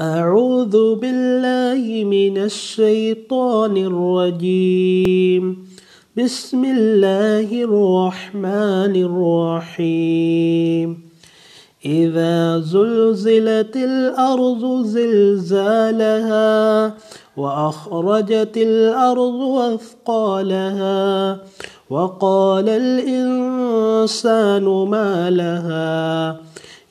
أعوذ بالله من الشيطان الرجيم بسم الله الرحمن الرحيم إذا زلزلت الأرض زلزالها وأخرجت الأرض أثقالها وقال الإنسان ما لها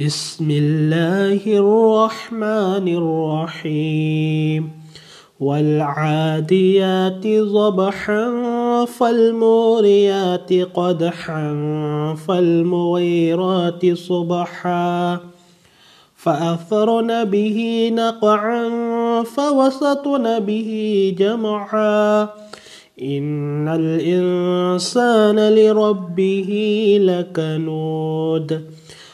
بسم الله الرحمن الرحيم والعاديات ضبحا فالموريات قدحا فالمغيرات صبحا فأثرن به نقعا فوسطن به جمعا إن الإنسان لربه لكنود